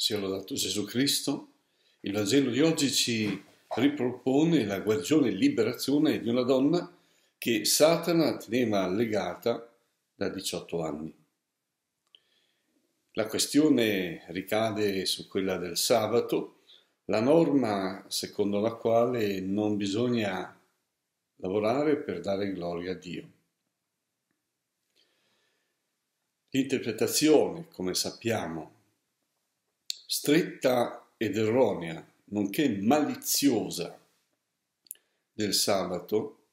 sia lodato Gesù Cristo, il Vangelo di oggi ci ripropone la guarigione e liberazione di una donna che Satana teneva legata da 18 anni. La questione ricade su quella del sabato, la norma secondo la quale non bisogna lavorare per dare gloria a Dio. L'interpretazione, come sappiamo, stretta ed erronea, nonché maliziosa del sabato,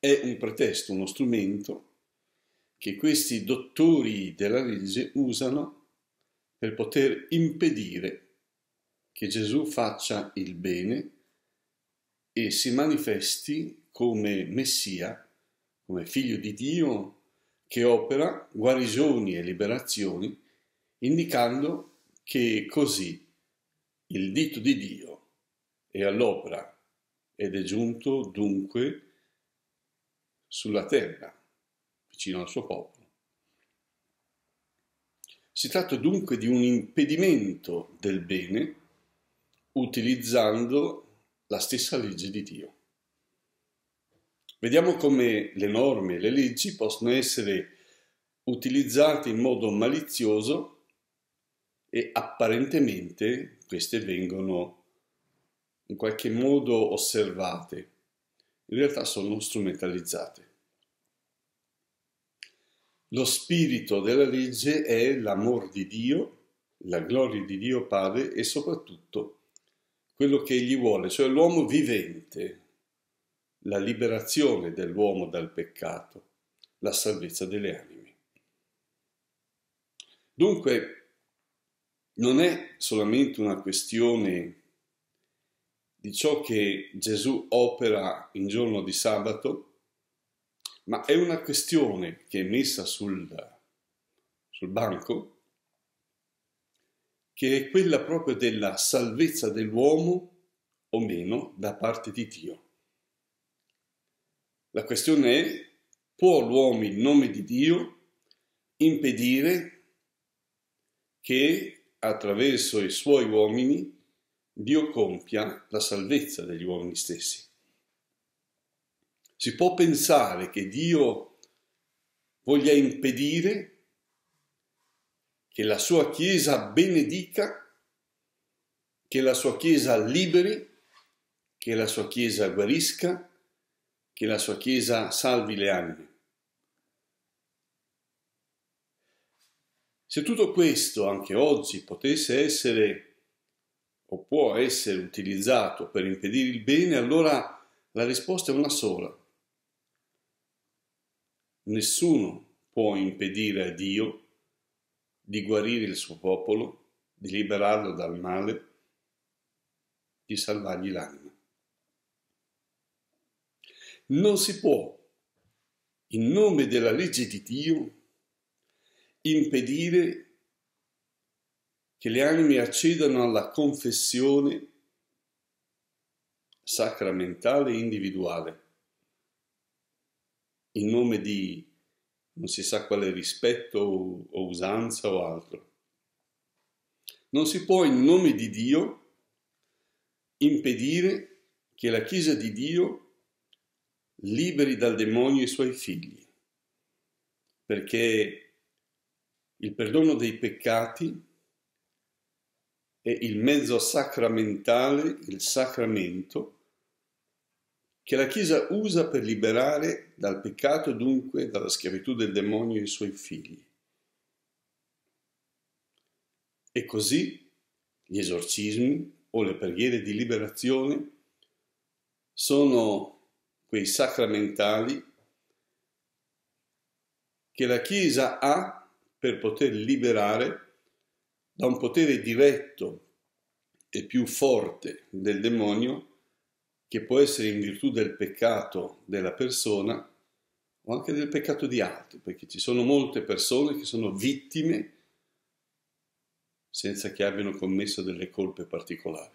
è un pretesto, uno strumento che questi dottori della legge usano per poter impedire che Gesù faccia il bene e si manifesti come Messia, come figlio di Dio che opera guarigioni e liberazioni indicando che così il dito di Dio è all'opera ed è giunto dunque sulla terra, vicino al suo popolo. Si tratta dunque di un impedimento del bene utilizzando la stessa legge di Dio. Vediamo come le norme e le leggi possono essere utilizzate in modo malizioso e apparentemente queste vengono in qualche modo osservate, in realtà sono strumentalizzate. Lo spirito della legge è l'amor di Dio, la gloria di Dio Padre e soprattutto quello che egli vuole, cioè l'uomo vivente, la liberazione dell'uomo dal peccato, la salvezza delle anime. Dunque, non è solamente una questione di ciò che Gesù opera in giorno di sabato, ma è una questione che è messa sul, sul banco, che è quella proprio della salvezza dell'uomo o meno da parte di Dio. La questione è, può l'uomo in nome di Dio impedire che attraverso i suoi uomini, Dio compia la salvezza degli uomini stessi. Si può pensare che Dio voglia impedire che la sua Chiesa benedica, che la sua Chiesa liberi, che la sua Chiesa guarisca, che la sua Chiesa salvi le anime. Se tutto questo anche oggi potesse essere o può essere utilizzato per impedire il bene, allora la risposta è una sola. Nessuno può impedire a Dio di guarire il suo popolo, di liberarlo dal male, di salvargli l'anima. Non si può, in nome della legge di Dio, impedire che le anime accedano alla confessione sacramentale e individuale in nome di non si sa quale rispetto o usanza o altro. Non si può in nome di Dio impedire che la Chiesa di Dio liberi dal demonio i suoi figli, perché il perdono dei peccati è il mezzo sacramentale, il sacramento, che la Chiesa usa per liberare dal peccato, e dunque dalla schiavitù del demonio i suoi figli. E così gli esorcismi o le preghiere di liberazione sono quei sacramentali che la Chiesa ha per poter liberare da un potere diretto e più forte del demonio, che può essere in virtù del peccato della persona o anche del peccato di altri, perché ci sono molte persone che sono vittime senza che abbiano commesso delle colpe particolari.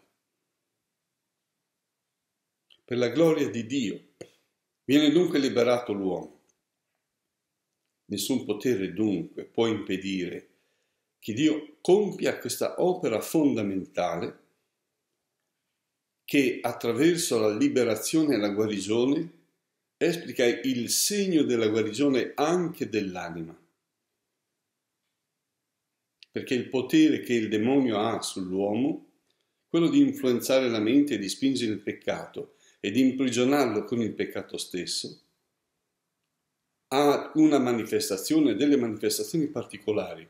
Per la gloria di Dio viene dunque liberato l'uomo Nessun potere dunque può impedire che Dio compia questa opera fondamentale che attraverso la liberazione e la guarigione esplica il segno della guarigione anche dell'anima. Perché il potere che il demonio ha sull'uomo, quello di influenzare la mente e di spingere il peccato e di imprigionarlo con il peccato stesso, a una manifestazione, delle manifestazioni particolari.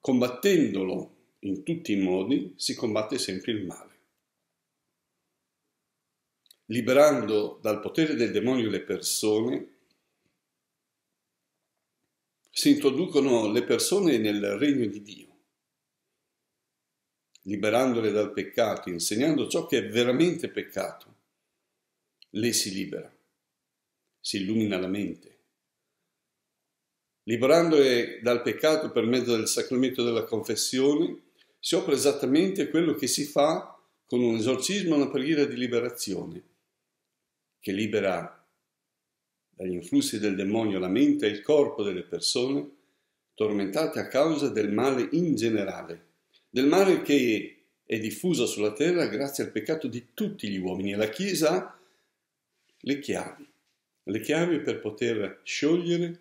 Combattendolo in tutti i modi si combatte sempre il male. Liberando dal potere del demonio le persone, si introducono le persone nel regno di Dio, liberandole dal peccato, insegnando ciò che è veramente peccato, le si libera si illumina la mente, liberandole dal peccato per mezzo del sacramento della confessione, si opera esattamente quello che si fa con un esorcismo e una preghiera di liberazione, che libera dagli influssi del demonio la mente e il corpo delle persone tormentate a causa del male in generale, del male che è diffuso sulla terra grazie al peccato di tutti gli uomini e la Chiesa le chiavi le chiavi per poter sciogliere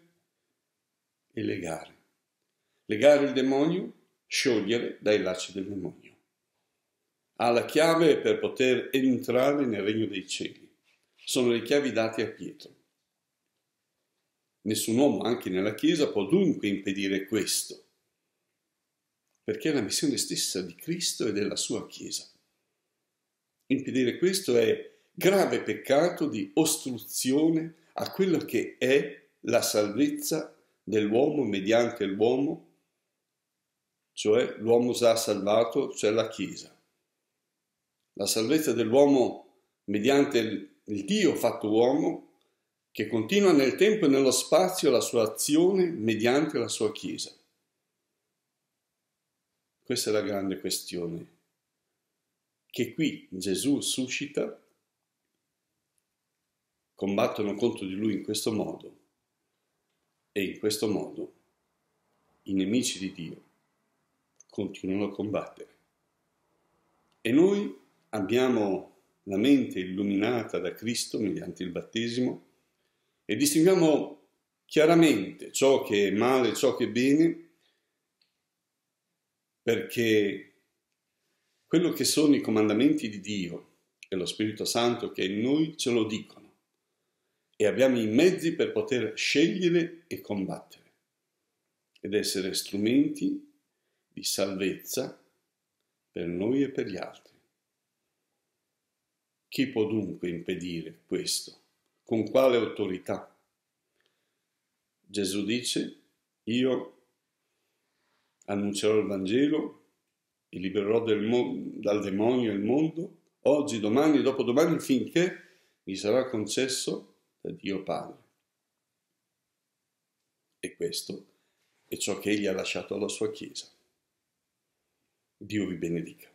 e legare. Legare il demonio, sciogliere dai lacci del demonio. Ha la chiave per poter entrare nel regno dei cieli. Sono le chiavi date a Pietro. Nessun uomo, anche nella Chiesa, può dunque impedire questo, perché è la missione stessa di Cristo e della sua Chiesa. Impedire questo è grave peccato di ostruzione a quello che è la salvezza dell'uomo mediante l'uomo, cioè l'uomo sarà salvato, cioè la Chiesa. La salvezza dell'uomo mediante il Dio fatto uomo, che continua nel tempo e nello spazio la sua azione mediante la sua Chiesa. Questa è la grande questione che qui Gesù suscita combattono contro di lui in questo modo e in questo modo i nemici di Dio continuano a combattere. E noi abbiamo la mente illuminata da Cristo mediante il battesimo e distinguiamo chiaramente ciò che è male e ciò che è bene perché quello che sono i comandamenti di Dio e lo Spirito Santo che è in noi ce lo dicono e abbiamo i mezzi per poter scegliere e combattere ed essere strumenti di salvezza per noi e per gli altri. Chi può dunque impedire questo? Con quale autorità? Gesù dice, io annuncerò il Vangelo e libererò dal demonio il mondo, oggi, domani e dopodomani, finché mi sarà concesso da Dio Padre. E questo è ciò che Egli ha lasciato alla sua Chiesa. Dio vi benedica.